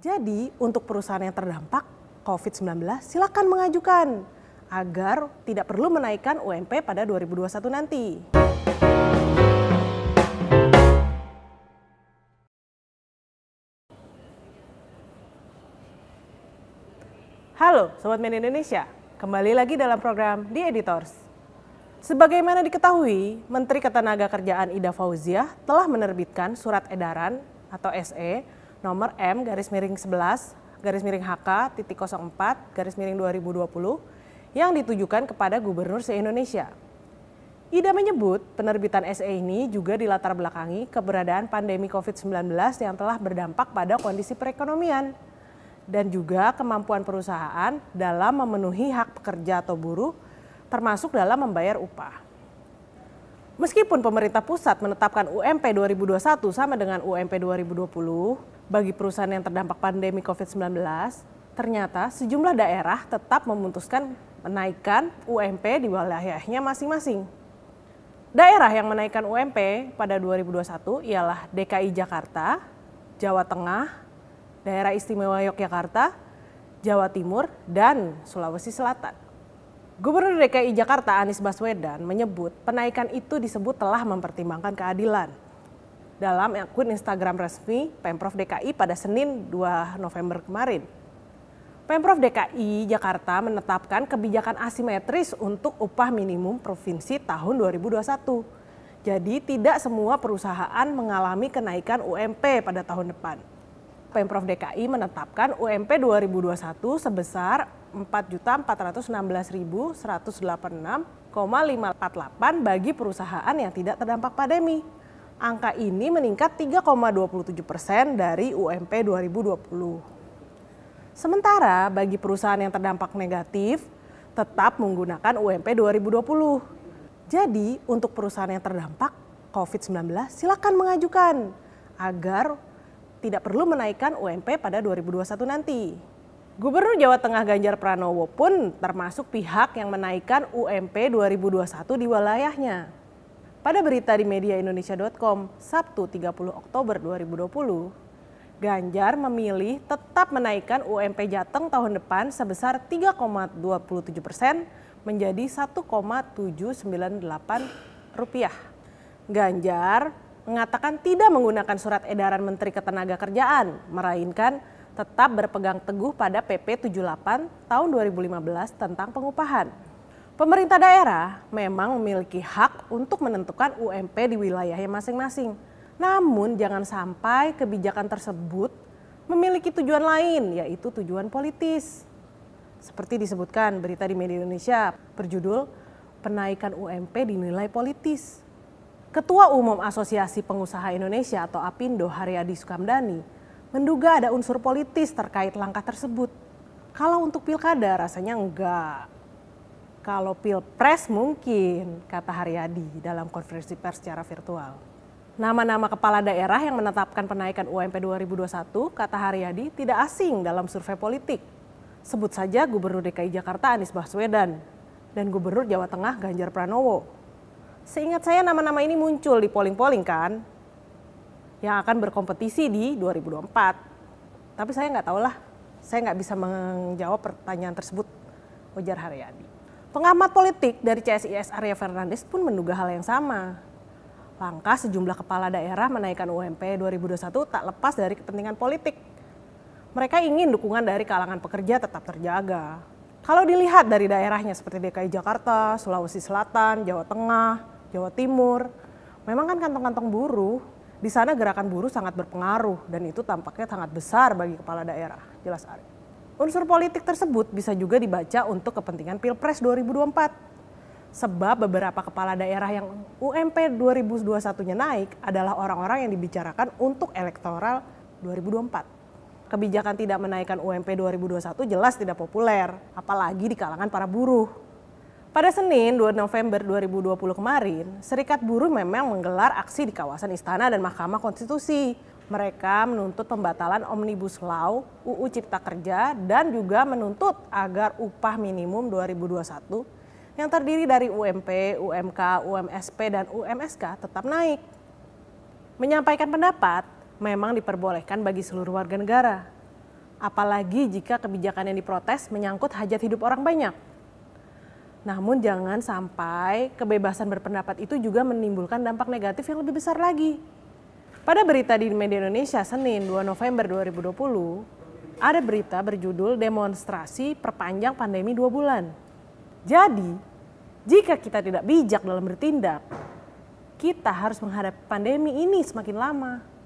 Jadi untuk perusahaan yang terdampak COVID-19 silakan mengajukan agar tidak perlu menaikkan UMP pada 2021 nanti. Halo Sobat Men Indonesia, kembali lagi dalam program The Editors. Sebagaimana diketahui, Menteri Ketenagakerjaan Ida Fauziah telah menerbitkan surat edaran atau SE nomor M garis miring 11 garis miring HK titik 04 garis miring 2020 yang ditujukan kepada Gubernur se-Indonesia. Ida menyebut penerbitan SE ini juga dilatar belakangi keberadaan pandemi COVID-19 yang telah berdampak pada kondisi perekonomian dan juga kemampuan perusahaan dalam memenuhi hak pekerja atau buruh termasuk dalam membayar upah. Meskipun pemerintah pusat menetapkan UMP 2021 sama dengan UMP 2020 bagi perusahaan yang terdampak pandemi COVID-19, ternyata sejumlah daerah tetap memutuskan menaikkan UMP di wilayahnya masing-masing. Daerah yang menaikkan UMP pada 2021 ialah DKI Jakarta, Jawa Tengah, Daerah Istimewa Yogyakarta, Jawa Timur, dan Sulawesi Selatan. Gubernur DKI Jakarta Anies Baswedan menyebut penaikan itu disebut telah mempertimbangkan keadilan. Dalam akun Instagram resmi Pemprov DKI pada Senin 2 November kemarin. Pemprov DKI Jakarta menetapkan kebijakan asimetris untuk upah minimum provinsi tahun 2021. Jadi tidak semua perusahaan mengalami kenaikan UMP pada tahun depan. Pemprov DKI menetapkan UMP 2021 sebesar 4.416.186,548 bagi perusahaan yang tidak terdampak pandemi. Angka ini meningkat 3,27 persen dari UMP 2020. Sementara bagi perusahaan yang terdampak negatif, tetap menggunakan UMP 2020. Jadi untuk perusahaan yang terdampak COVID-19 silakan mengajukan agar tidak perlu menaikkan UMP pada 2021 nanti. Gubernur Jawa Tengah Ganjar Pranowo pun termasuk pihak yang menaikkan UMP 2021 di wilayahnya. Pada berita di media mediaindonesia.com Sabtu 30 Oktober 2020, Ganjar memilih tetap menaikkan UMP Jateng tahun depan sebesar 3,27 persen menjadi 1,798 rupiah. Ganjar mengatakan tidak menggunakan surat edaran Menteri Ketenagakerjaan, merainkan tetap berpegang teguh pada PP 78 tahun 2015 tentang pengupahan. Pemerintah daerah memang memiliki hak untuk menentukan UMP di wilayahnya masing-masing. Namun jangan sampai kebijakan tersebut memiliki tujuan lain, yaitu tujuan politis. Seperti disebutkan berita di media Indonesia berjudul Penaikan UMP Dinilai Politis. Ketua Umum Asosiasi Pengusaha Indonesia atau APindo Haryadi Sukamdani menduga ada unsur politis terkait langkah tersebut. Kalau untuk pilkada rasanya enggak. Kalau pilpres mungkin, kata Haryadi dalam konferensi pers secara virtual. Nama-nama kepala daerah yang menetapkan penaikan UMP 2021, kata Haryadi, tidak asing dalam survei politik. Sebut saja Gubernur DKI Jakarta Anies Baswedan dan Gubernur Jawa Tengah Ganjar Pranowo seingat saya nama-nama ini muncul di polling-polling kan, yang akan berkompetisi di 2024. Tapi saya nggak tahu lah, saya nggak bisa menjawab pertanyaan tersebut, ujar Haryadi. Pengamat politik dari CSIS Arya Fernandes pun menduga hal yang sama. Langkah sejumlah kepala daerah menaikkan UMP 2021 tak lepas dari kepentingan politik. Mereka ingin dukungan dari kalangan pekerja tetap terjaga, kalau dilihat dari daerahnya seperti DKI Jakarta, Sulawesi Selatan, Jawa Tengah, Jawa Timur, memang kan kantong-kantong buruh, di sana gerakan buruh sangat berpengaruh dan itu tampaknya sangat besar bagi kepala daerah. Jelas Ari. Unsur politik tersebut bisa juga dibaca untuk kepentingan Pilpres 2024. Sebab beberapa kepala daerah yang UMP 2021-nya naik adalah orang-orang yang dibicarakan untuk elektoral 2024 kebijakan tidak menaikkan UMP 2021 jelas tidak populer, apalagi di kalangan para buruh. Pada Senin 2 November 2020 kemarin, Serikat Buruh memang menggelar aksi di kawasan Istana dan Mahkamah Konstitusi. Mereka menuntut pembatalan Omnibus Law, UU Cipta Kerja, dan juga menuntut agar upah minimum 2021 yang terdiri dari UMP, UMK, UMSP, dan UMSK tetap naik. Menyampaikan pendapat, memang diperbolehkan bagi seluruh warga negara. Apalagi jika kebijakan yang diprotes menyangkut hajat hidup orang banyak. Namun jangan sampai kebebasan berpendapat itu juga menimbulkan dampak negatif yang lebih besar lagi. Pada berita di media Indonesia Senin 2 November 2020, ada berita berjudul demonstrasi perpanjang pandemi dua bulan. Jadi, jika kita tidak bijak dalam bertindak, kita harus menghadapi pandemi ini semakin lama.